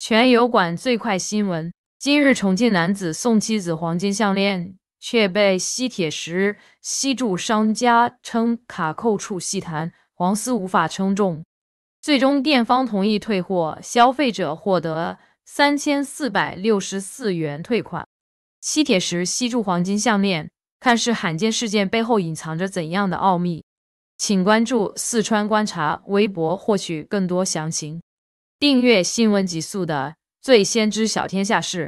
全油管最快新闻：今日重庆男子送妻子黄金项链，却被吸铁石吸住。商家称卡扣处细弹，黄丝无法称重，最终店方同意退货，消费者获得三千四百六十四元退款。吸铁石吸住黄金项链，看似罕见事件，背后隐藏着怎样的奥秘？请关注四川观察微博获取更多详情。订阅新闻极速的《最先知晓天下事》。